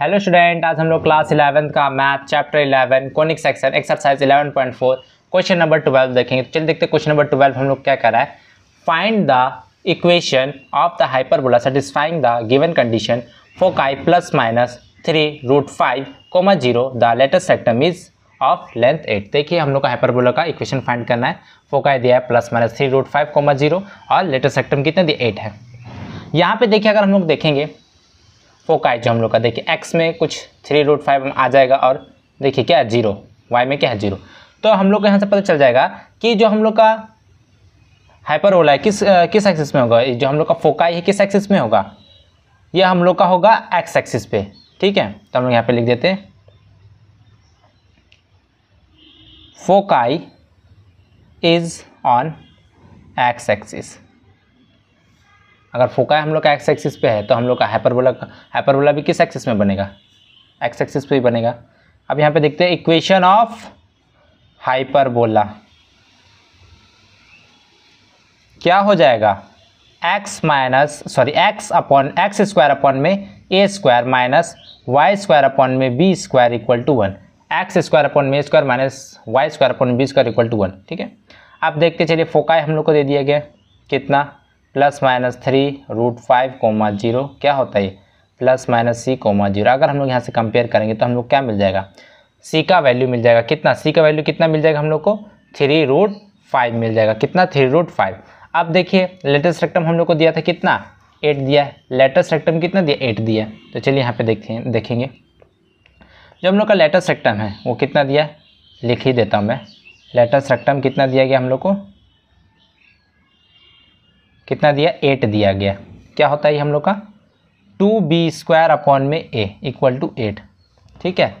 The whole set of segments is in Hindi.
हेलो स्टूडेंट आज हम लोग क्लास इलेवंथ का math chapter eleven conic section exercise eleven point four question number twelve देखेंगे तो चलिए देखते हैं क्वेश्चन नंबर ट्वेल्व हम लोग क्या कर रहा है find the equation of the hyperbola satisfying the given condition foci plus minus three root five comma zero the latus rectum is of length eight देखिए हम लोग का हाइपरबोला का इक्वेशन फाइंड करना है फोकाई दिया है plus minus three root five comma zero और लेटेस्ट सेक्टम कितने दिए एट है यहाँ पे देखिए अगर हम लोग देखेंगे फोकाई जो हम लोग का देखिए एक्स में कुछ थ्री रूट फाइव आ जाएगा और देखिए क्या है जीरो वाई में क्या है जीरो तो हम लोग को यहाँ से पता चल जाएगा कि जो हम लोग का हाइपर ओला है किस आ, किस एक्सिस में होगा जो हम लोग का फोकाई है किस एक्सिस में होगा ये हम लोग का होगा एक्स एक्सिस पे ठीक है तो हम लोग यहाँ पर लिख देते हैं foci is on X axis अगर फोका हम लोग का एक्स एक्सिस पे है तो हम लोग का हाइपरबोला हाइपरबोला भी किस एक्सिस में बनेगा एक्स एक्सिस पे ही बनेगा अब यहाँ पे देखते हैं इक्वेशन ऑफ हाइपरबोला क्या हो जाएगा x minus sorry x upon X square upon में A square minus Y square upon में B square equal to one X square upon में square minus Y square upon B square equal to one ठीक है आप देखते चलिए फोकाई हम लोग को दे दिया गया कितना plus minus three root five comma zero क्या होता है plus minus C comma zero अगर हम लोग यहाँ से कंपेयर करेंगे तो हम लोग क्या मिल जाएगा सी का वैल्यू मिल जाएगा कितना सी का वैल्यू कितना मिल जाएगा हम लोग को थ्री रूट फाइव मिल जाएगा कितना थ्री रूट फाइव अब देखिए लेटेस्ट रेक्टम हम लोग को दिया था कितना एट दिया है लेटेस्ट रेक्टम कितना दिया एट दिया तो चलिए यहाँ पे देखते हैं देखेंगे जो हम लोग का लेटेस्ट रेक्टम है वो कितना दिया लिख ही देता हूँ मैं लेटेस्ट रेक्टम कितना दिया गया हम लोग को कितना दिया एट दिया गया क्या होता है ये हम लोग का टू बी स्क्वायर अपॉन में ए इक्वल टू एट ठीक है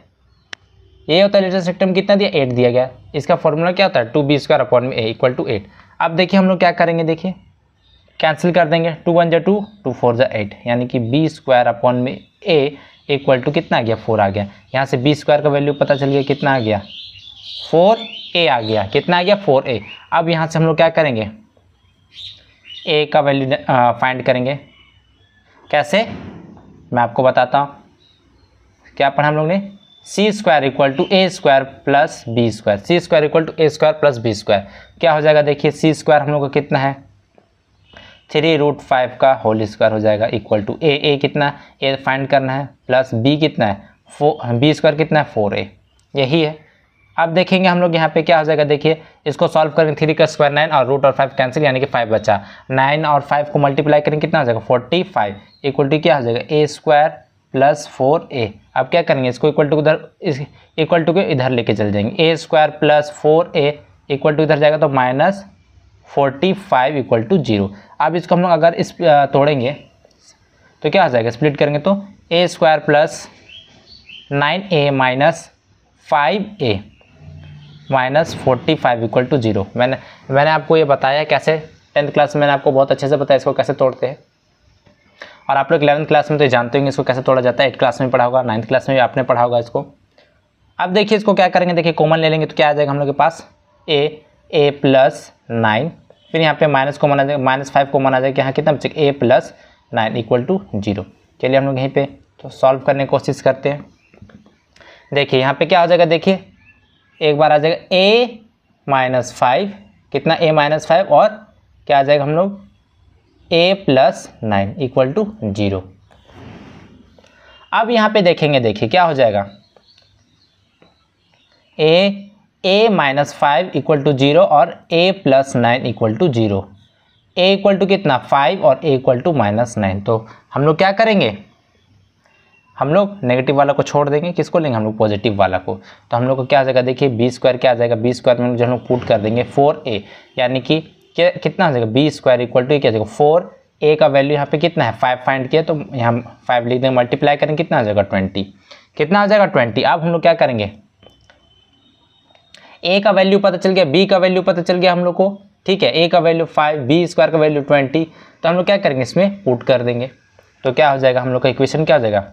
ए होता है लेटेस्ट सेक्टम कितना दिया एट दिया गया इसका फॉर्मूला क्या होता है टू बी स्क्वायर अपॉन में ए इक्वल टू एट अब देखिए हम लोग क्या करेंगे देखिए कैंसिल कर देंगे टू वन जा टू टू फोर जा एट यानी कि बी स्क्वायर अपॉन में ए इक्वल टू कितना आ गया फोर आ गया यहाँ से बी स्क्वायर का वैल्यू पता चल गया कितना आ गया फोर ए आ गया कितना आ गया फोर ए अब यहाँ से हम लोग क्या करेंगे ए का वैल्यू फाइंड करेंगे कैसे मैं आपको बताता हूँ क्या पढ़ा हम लोग ने C square equal to A square plus B square C square equal to A square plus B square क्या हो जाएगा देखिए सी स्क्वायर हम लोग का कितना है थ्री रूट फाइव का होल स्क्वायर हो जाएगा इक्वल टू ए ए कितना ए फाइंड करना है प्लस बी कितना है फोर बी स्क्वायर कितना है फोर ए यही है अब देखेंगे हम लोग यहाँ पे क्या हो जाएगा देखिए इसको सॉल्व करेंगे थ्री का स्क्वायर नाइन और रूट और फाइव कैंसिल यानी कि फाइव बचा नाइन और फाइव को मल्टीप्लाई करेंगे कितना हो जाएगा फोर्टी फाइव इक्वल टू क्या हो जाएगा A square plus four A अब क्या करेंगे इसको इक्वल टू उधर इक्वल टू के इधर लेके चल जाएंगे A square plus four A equal to इधर जाएगा तो minus forty five equal to zero अब इसको हम लोग अगर इस तोड़ेंगे तो क्या हो जाएगा स्प्लिट करेंगे तो A square plus nine A minus five A minus forty five equal to zero मैंने मैंने आपको ये बताया कैसे टेंथ क्लास में मैंने आपको बहुत अच्छे से बताया इसको कैसे तोड़ते हैं और आप लोग इलेवंथ क्लास में तो जानते होंगे इसको कैसे तोड़ा जाता है एट क्लास में पढ़ा होगा नाइन्थ क्लास में भी आपने पढ़ा होगा इसको अब देखिए इसको क्या करेंगे देखिए कॉमन ले लेंगे तो क्या आ जाएगा हम लोग के पास ए ए प्लस नाइन फिर यहाँ पे माइनस कॉमन आ जाएगा माइनस फाइव कॉमन आ जाएगा यहाँ कितना बचेगा A plus nine equal to zero चलिए हम लोग यहीं पर तो सॉल्व करने की कोशिश करते हैं देखिए यहाँ पर क्या हो जाएगा देखिए एक बार आ जाएगा ए माइनस फाइव कितना ए माइनस फाइव और क्या आ जाएगा हम लोग A plus nine equal to zero अब यहाँ पे देखेंगे देखिए क्या हो जाएगा a A minus five equal to zero और A plus nine equal to zero A equal to कितना फाइव और A equal to minus nine तो हम लोग क्या करेंगे हम लोग नेगेटिव वाला को छोड़ देंगे किसको लेंगे हम लोग पॉजिटिव वाला को तो हम लोग को क्या आ जाएगा देखिए बी स्क्वायर क्या आ जाएगा बी स्क्वायर में जो हम लोग पुट कर देंगे फोर ए यानी कि कितना हो जाएगा बी स्क्वायर इक्वल टू क्या आ जाएगा फोर ए का वैल्यू यहाँ पे कितना है फाइव फाइंड किया तो यहाँ फाइव लिख देंगे मल्टीप्लाई करेंगे कितना आ जाएगा ट्वेंटी कितना आ जाएगा ट्वेंटी अब हम लोग क्या करेंगे ए का वैल्यू पता चल गया बी का वैल्यू पता चल गया हम लोग को ठीक है ए का वैल्यू फाइव बी स्क्वायर का वैल्यू ट्वेंटी तो हम लोग क्या करेंगे इसमें पुट कर देंगे तो क्या हो जाएगा हम लोग का इक्वेशन क्या हो जाएगा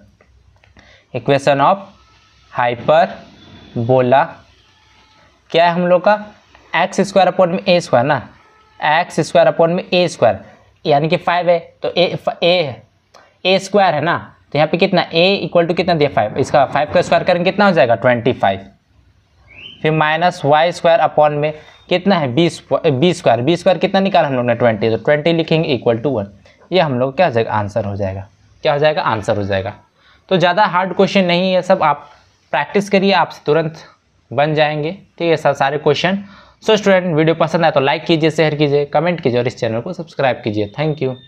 इक्वेशन ऑफ हाइपरबोला क्या है हम लोग का एक्स स्क्वायर अपॉन में ए स्क्वायर ना एक्स स्क्वायर अपॉन में ए स्क्वायर यानी कि फाइव है तो ए ए ए स्क्वायर है ना तो यहाँ पे कितना ए इक्वल टू कितना दिया फाइव इसका फाइव का स्क्वायर करेंगे कितना हो जाएगा ट्वेंटी फाइव फिर माइनस वाई स्क्वायर अपॉन में कितना है बीस बी स्क्वायर बीस स्क्वायर कितना निकाला हम लोग ने ट्वेंटी तो ट्वेंटी लिखेंगे इक्वल टू वन ये हम लोग क्या हो जाएगा आंसर हो जाएगा क्या हो जाएगा आंसर हो जाएगा तो ज़्यादा हार्ड क्वेश्चन नहीं है सब आप प्रैक्टिस करिए आप तुरंत बन जाएंगे ठीक है सर सारे क्वेश्चन सो स्टूडेंट वीडियो पसंद आए तो लाइक कीजिए शेयर कीजिए कमेंट कीजिए और इस चैनल को सब्सक्राइब कीजिए थैंक यू